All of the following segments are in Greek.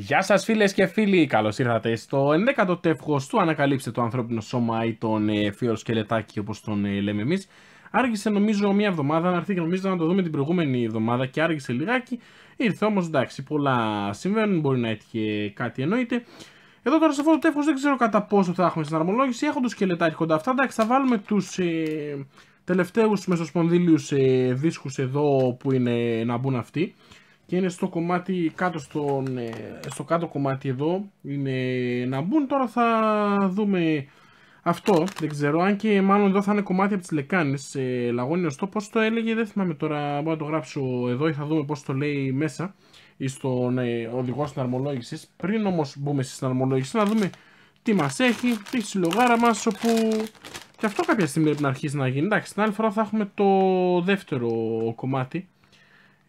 Γεια σας, φίλες και φίλοι, Καλώς ήρθατε στο 11ο τεύχος του Ανακαλύψτε το ανθρώπινο σώμα ή τον ε, σκελετάκι όπως τον ε, λέμε εμείς Άργησε νομίζω μία εβδομάδα, να έρθει και νομίζω να το δούμε την προηγούμενη εβδομάδα και άργησε λιγάκι Ήρθε όμως εντάξει, πολλά συμβαίνουν, μπορεί να έτυχε κάτι εννοείται εδώ τώρα σε αυτό το τεύχος δεν ξέρω κατά πόσο θα έχουμε συναρμολόγηση, έχω το σκελετάκι κοντά αυτά, εντάξει θα βάλουμε τους ε, τελευταίους μεσοσπονδύλιους ε, δίσκους εδώ που είναι να μπουν αυτοί και είναι στο κομμάτι κάτω ε, στο κάτω κομμάτι εδώ είναι να μπουν τώρα θα δούμε αυτό δεν ξέρω αν και μάλλον εδώ θα είναι κομμάτι από τις λεκάνες ε, λαγώνιος το πως το έλεγε δεν θυμάμαι τώρα μπορώ να το γράψω εδώ ή θα δούμε πως το λέει μέσα ή στον ε, οδηγό συναρμολόγησης πριν όμως μπούμε στη συναρμολόγηση να δούμε τι μας έχει, τι συλλογάρα μας όπου και αυτό κάποια στιγμή πρέπει να αρχίσει να γίνει εντάξει την άλλη φορά θα έχουμε το δεύτερο κομμάτι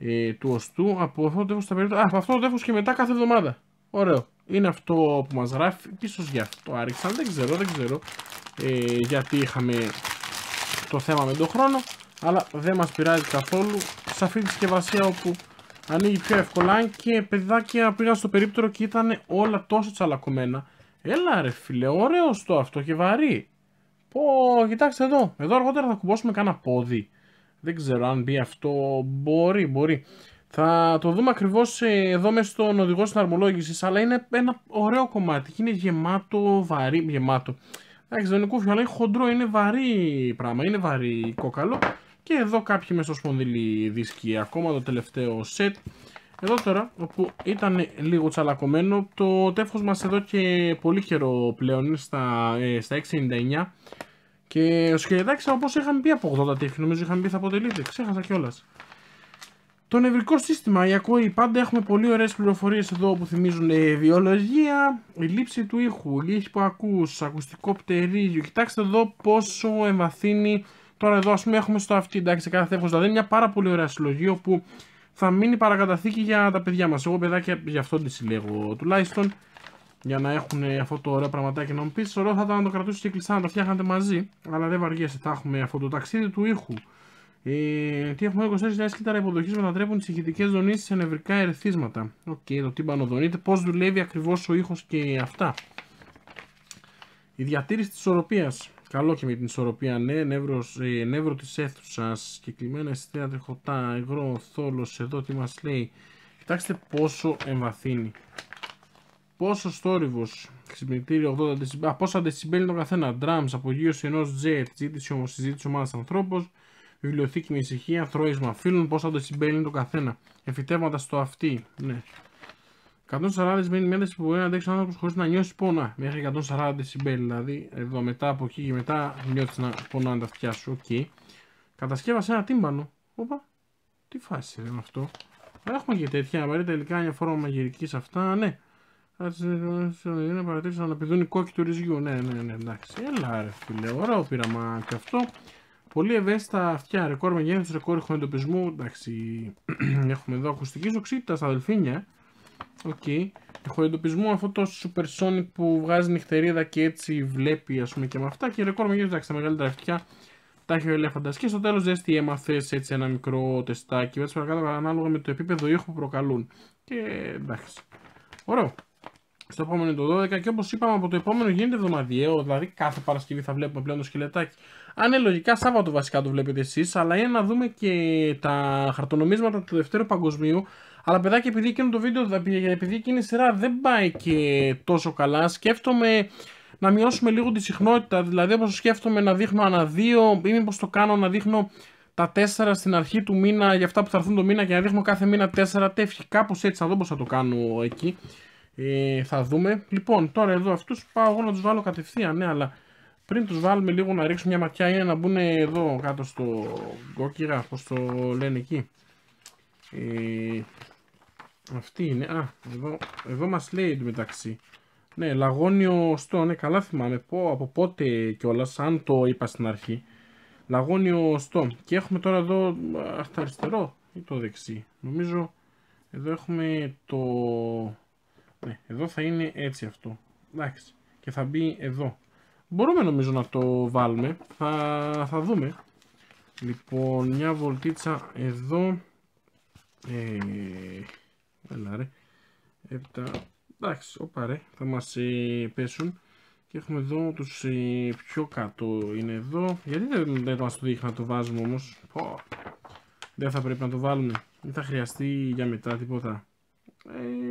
ε, του οστού από αυτό το τεύχος Α, από αυτό το και μετά κάθε εβδομάδα. Ωραίο. Είναι αυτό που μας γράφει. πίσω για αυτό άριξαν. Δεν ξέρω, δεν ξέρω ε, γιατί είχαμε το θέμα με τον χρόνο. Αλλά δεν μας πειράζει καθόλου. Σε αυτή τη συσκευασία όπου ανοίγει πιο εύκολα. και παιδάκια πήγαν στο περίπτερο και ήταν όλα τόσο τσαλακωμένα. Έλα ρε φίλε, ωραίο το αυτό και βαρύ. κοιτάξτε εδώ. Εδώ αργότερα θα κουμπώσουμε κάνα πόδι. Δεν ξέρω αν μπει αυτό. Μπορεί, μπορεί. Θα το δούμε ακριβώς ε, εδώ μέσα στον οδηγό συναρμολόγησης. Αλλά είναι ένα ωραίο κομμάτι. Είναι γεμάτο, βαρύ. Γεμάτο. Εντάξει, δεν είναι κούφιο, αλλά είναι χοντρό. Είναι βαρύ πράγμα. Είναι βαρύ κόκαλο. Και εδώ κάποιοι με στο σπονδυλί δίσκοι. Ακόμα το τελευταίο set. Εδώ τώρα, όπου ήταν λίγο τσαλακωμένο, το τέφος μας εδώ και πολύ καιρό πλέον είναι στα, ε, στα και ο σχεδιάξα όπω είχαμε πει από 80 τύχη, νομίζω είχαμε πει θα αποτελείται. Ξέχασα κιόλας. Το νευρικό σύστημα, η ακοή, πάντα έχουμε πολύ ωραίες πληροφορίες εδώ που θυμίζουν ε, βιολογία, η λήψη του ήχου, η που ακού, ακουστικό πτερίγιο. Κοιτάξτε εδώ πόσο εμβαθύνει. Τώρα εδώ, ας πούμε, έχουμε στο αυτή, εντάξει, κάθε θέμα. δηλαδή μια πάρα πολύ ωραία συλλογή όπου θα μείνει παρακαταθήκη για τα παιδιά μας. Εγώ, παιδάκια, γι' αυτό τη συλλέγω τουλάχιστον για να έχουν αυτό το ωραίο πραγματάκι να μου πεις: Ωραίο θα ήταν να το κρατούσες και κλειστά να το φτιάχνατε μαζί. Αλλά δεν βαριέσαι, θα έχουμε αυτό το ταξίδι του ήχου. Ε, τι έχουμε 24.000 κύτταρα υποδοχής μετατρέπουν τις ηχητικές δονήσεις σε νευρικά ερεθίσματα. Οκ, okay, το τύμπανο δονείται. Πώς δουλεύει ακριβώς ο ήχος και αυτά. Η διατήρηση της ισορροπίας. Καλό και με την ισορροπία, ναι. ε, νεύρο της αίθουσας. Κυκλημένα αισθητήρια τριχωτά. Υγρό, θόλος. Εδώ τι μας λέει. Κοιτάξτε πόσο εμβαθύνει. Πόσο θόρυβο. Ξυπνητήριο 80 δεσιμπέλ. Α, πόσα δεσιμπέλ είναι το καθένας. Drums, απογείωση ενός JET, ζήτηση όμως συζήτηση ομάδας ανθρώπων. Βιβλιοθήκη με ησυχία, θρόισμα φίλων. Πόσα δεσιμπέλ είναι το καθένα. Εφητεύματα στο αυτί. Ναι. 140 δεσιμπέλ είναι μια που μπορεί να αντέξει ο άνθρωπος χωρίς να νιώσει πόνα. Μέχρι 140 δεσιμπέλ. Δηλαδή, εδώ μετά από εκεί και μετά νιώθεις να πονάνε τα αυτιά σου. Οκ. Okay. Κατασκεύασε ένα τύμπανο. Όπα. Τι φάση είναι αυτό. Έχουμε και τέτοια απαραίτητα τελικά μια φόρμα μαγειρικής αυτά. Ναι είναι να παρατήρησαν να πηδούν οι κόκκι του ρυζιού. Ναι, ναι, ναι, εντάξει. Έλα, ρε φίλε. Ωραίο πείραμα και αυτό. Πολύ ευαίσθητα αυτιά. Ρεκόρ μεγέθου, ρεκόρ ηχοεντοπισμού. Εντάξει. Έχουμε εδώ ακουστική οξύτητα στα αδελφίνια. Οκ. Okay. Ηχοεντοπισμού αυτό το super sonic που βγάζει νυχτερίδα και έτσι βλέπει, ας πούμε και με αυτά. Και ρεκόρ μεγέθου, εντάξει, τα μεγαλύτερα αυτιά. Τα έχει ο ελέφαντας. Και στο τέλος ζέστη έμαθες έτσι ένα μικρό τεστάκι. Έτσι ανάλογα με το επίπεδο ήχου που προκαλούν. Και εντάξει. Ωραίο στο επόμενο το 12 και όπως είπαμε από το επόμενο γίνεται εβδομαδιαίο, δηλαδή κάθε Παρασκευή θα βλέπουμε πλέον το σκελετάκι. Αν είναι λογικά Σάββατο βασικά το βλέπετε εσείς, αλλά είναι να δούμε και τα χαρτονομίσματα του Δευτέρου Παγκοσμίου. Αλλά παιδάκι επειδή εκείνο το βίντεο, επειδή εκείνη η σειρά δεν πάει και τόσο καλά, σκέφτομαι να μειώσουμε λίγο τη συχνότητα, δηλαδή όπως σκέφτομαι να δείχνω ανά δύο ή μήπως το κάνω να δείχνω τα τέσσερα στην αρχή του μήνα για αυτά που θα έρθουν το μήνα και να δείχνω κάθε μήνα τέσσερα τεύχη. Κάπως έτσι θα δω πώς θα το κάνω εκεί ε, θα δούμε. Λοιπόν, τώρα εδώ αυτούς πάω εγώ να τους βάλω κατευθείαν, ναι, αλλά πριν τους βάλουμε λίγο να ρίξω μια ματιά είναι να μπουν εδώ κάτω στο κόκκιρα, πώς το λένε εκεί. Ε, αυτή είναι. Α, εδώ, εδώ μας λέει εντωμεταξύ. Ναι, Λαγόνιο στο, ναι, καλά θυμάμαι. Πω, από πότε κιόλας, αν το είπα στην αρχή. Λαγόνιο στο. Και έχουμε τώρα εδώ αριστερό ή το δεξί. Νομίζω εδώ έχουμε το ναι, εδώ θα είναι έτσι αυτό. Εντάξει. Και θα μπει εδώ. Μπορούμε νομίζω να το βάλουμε. Θα, θα δούμε. Λοιπόν, μια βολτίτσα εδώ. Ε, έλα ρε. Εντάξει, όπα Θα μας ε, πέσουν. Και έχουμε εδώ τους ε, πιο κάτω είναι εδώ. Γιατί δεν, δεν μας το δείχνει να το βάζουμε όμως. Πω. Δεν θα πρέπει να το βάλουμε. Δεν θα χρειαστεί για μετά τίποτα. Ε,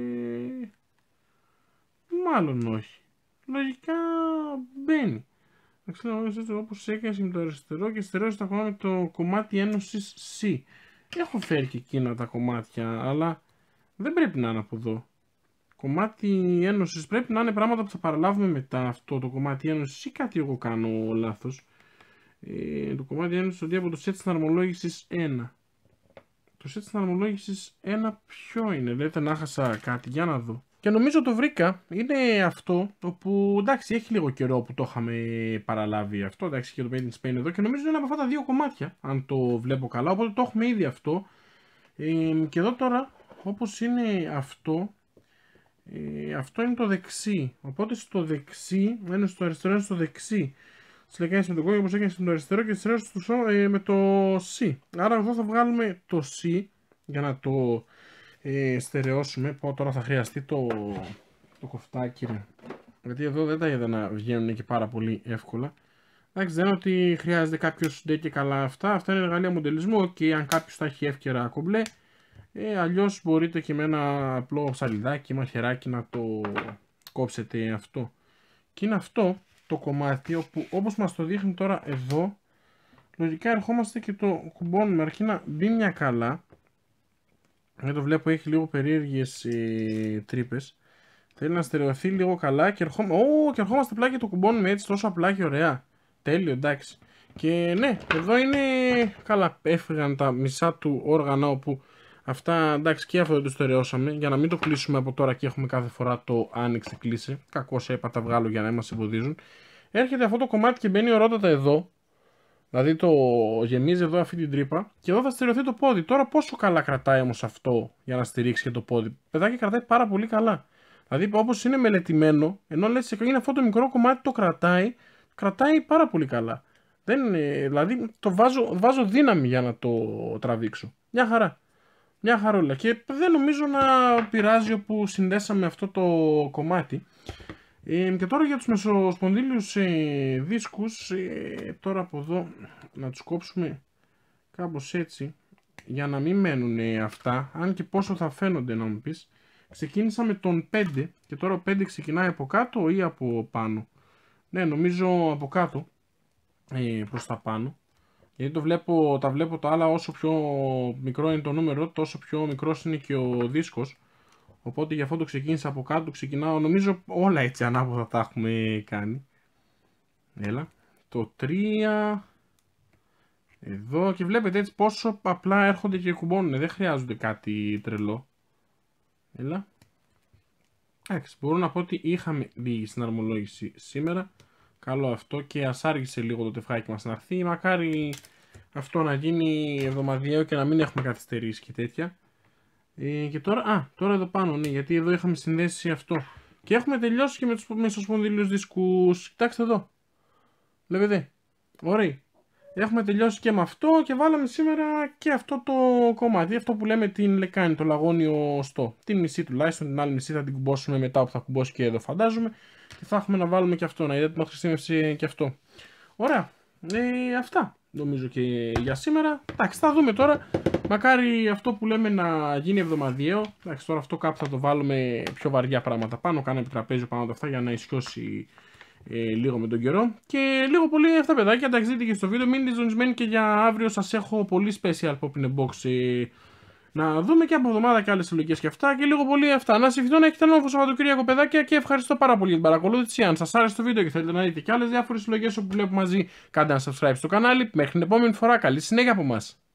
μάλλον όχι. Λογικά μπαίνει. Εντάξει, ξέρω, όπω έκανε με το αριστερό και αριστερό θα με το κομμάτι ένωσης C. Έχω φέρει και εκείνα τα κομμάτια, αλλά δεν πρέπει να είναι από εδώ. Κομμάτι ένωσης πρέπει να είναι πράγματα που θα παραλάβουμε μετά αυτό το κομμάτι ένωσης ή κάτι εγώ κάνω λάθος. Ε, το κομμάτι ένωσης ότι από το set συναρμολόγηση 1. Το set συναρμολόγηση 1 ποιο είναι, λέτε να χάσα κάτι, για να δω. Και νομίζω το βρήκα. Είναι αυτό που εντάξει έχει λίγο καιρό που το είχαμε παραλάβει αυτό. Εντάξει και το Made Spain εδώ και νομίζω είναι από αυτά τα δύο κομμάτια. Αν το βλέπω καλά. Οπότε το έχουμε ήδη αυτό. Ε, και εδώ τώρα όπως είναι αυτό. Ε, αυτό είναι το δεξί. Οπότε στο δεξί, μένω στο αριστερό, στο δεξί. Τη με τον κόκκινο όπως έκανε στο αριστερό και στο ε, με το C. Άρα εδώ θα βγάλουμε το C για να το ε, στερεώσουμε. Πω τώρα θα χρειαστεί το, το κοφτάκι. Ρε. Γιατί εδώ δεν τα είδα να βγαίνουν και πάρα πολύ εύκολα. Εντάξει, δεν είναι ότι χρειάζεται κάποιος ντε και καλά αυτά. Αυτά είναι εργαλεία μοντελισμού. Και αν κάποιος τα έχει εύκαιρα κομπλέ, ε, αλλιώς μπορείτε και με ένα απλό σαλιδάκι ή μαχεράκι να το κόψετε αυτό. Και είναι αυτό το κομμάτι όπου όπως μας το δείχνει τώρα εδώ λογικά ερχόμαστε και το κουμπώνουμε αρκεί να μπει μια καλά δεν το βλέπω, έχει λίγο περίεργες ε, τρύπες. Θέλει να στερεωθεί λίγο καλά και, ερχόμα... και ερχόμαστε πλάκι και το κουμπώνουμε έτσι τόσο απλά και ωραία. Τέλειο, εντάξει. Και ναι, εδώ είναι καλά. Έφυγαν τα μισά του όργανα όπου αυτά εντάξει και αυτό δεν το στερεώσαμε για να μην το κλείσουμε από τώρα και έχουμε κάθε φορά το άνοιξε κλείσε. κακό έπα τα βγάλω για να μας εμποδίζουν. Έρχεται αυτό το κομμάτι και μπαίνει ρότατα εδώ Δηλαδή το γεμίζει εδώ αυτή την τρύπα και εδώ θα στηριωθεί το πόδι. Τώρα πόσο καλά κρατάει όμως αυτό για να στηρίξει και το πόδι. Παιδάκι κρατάει πάρα πολύ καλά. Δηλαδή όπως είναι μελετημένο, ενώ λες σε είναι αυτό το μικρό κομμάτι το κρατάει, κρατάει πάρα πολύ καλά. Δεν, ε, δηλαδή το βάζω, βάζω δύναμη για να το τραβήξω. Μια χαρά. Μια χαρόλα. Και δεν νομίζω να πειράζει όπου συνδέσαμε αυτό το κομμάτι και τώρα για τους μεσοσπονδύλιους ε, δίσκους, ε, τώρα από εδώ να τους κόψουμε κάπως έτσι, για να μην μένουν αυτά, αν και πόσο θα φαίνονται να μου πεις. Ξεκίνησα με τον 5 και τώρα ο 5 ξεκινάει από κάτω ή από πάνω. Ναι, νομίζω από κάτω, ε, προς τα πάνω. Γιατί το βλέπω, τα βλέπω τα άλλα όσο πιο μικρό είναι το νούμερο, τόσο πιο μικρός είναι και ο δίσκος. Οπότε για αυτό το ξεκίνησα από κάτω, ξεκινάω. Νομίζω όλα έτσι ανάποδα τα έχουμε κάνει. Έλα. Το 3. Εδώ και βλέπετε έτσι πόσο απλά έρχονται και κουμπώνουν. Δεν χρειάζονται κάτι τρελό. Έλα. Εντάξει, μπορώ να πω ότι είχαμε λίγη συναρμολόγηση σήμερα. Καλό αυτό και ας άργησε λίγο το τεφάκι μας να έρθει. Μακάρι αυτό να γίνει εβδομαδιαίο και να μην έχουμε καθυστερήσει και τέτοια. Ε, και τώρα, α, τώρα εδώ πάνω, ναι, γιατί εδώ είχαμε συνδέσει αυτό. Και έχουμε τελειώσει και με τους μεσοσπονδυλίους δισκούς. Κοιτάξτε εδώ. Βλέπετε. Ωραία. Έχουμε τελειώσει και με αυτό και βάλαμε σήμερα και αυτό το κομμάτι, αυτό που λέμε την λεκάνη, το λαγόνιο στο. Την μισή τουλάχιστον, την άλλη μισή θα την κουμπώσουμε μετά που θα κουμπώσει και εδώ φαντάζομαι. Και θα έχουμε να βάλουμε και αυτό, να είδατε μας χρησιμεύσει και αυτό. Ωραία, ε, αυτά νομίζω και για σήμερα. Εντάξει, θα δούμε τώρα. Μακάρι αυτό που λέμε να γίνει εβδομαδιαίο. Εντάξει, τώρα αυτό κάπου θα το βάλουμε πιο βαριά πράγματα πάνω. Κάναμε τραπέζι πάνω από αυτά για να ισιώσει ε, λίγο με τον καιρό. Και λίγο πολύ αυτά παιδάκια. Εντάξει, δείτε και στο βίντεο. Μείνετε ζωνισμένοι και για αύριο σας έχω πολύ special pop in box. Ε, να δούμε και από εβδομάδα και άλλες συλλογέ και αυτά. Και λίγο πολύ αυτά. Να ευχηθώ να έχετε ένα το Σαββατοκύριακο, παιδάκια. Και ευχαριστώ πάρα πολύ για την παρακολούθηση. Αν σας άρεσε το βίντεο και θέλετε να δείτε και άλλες διάφορες συλλογές όπου βλέπουμε μαζί, κάντε ένα subscribe στο κανάλι. Μέχρι την επόμενη φορά, καλή συνέχεια από μας.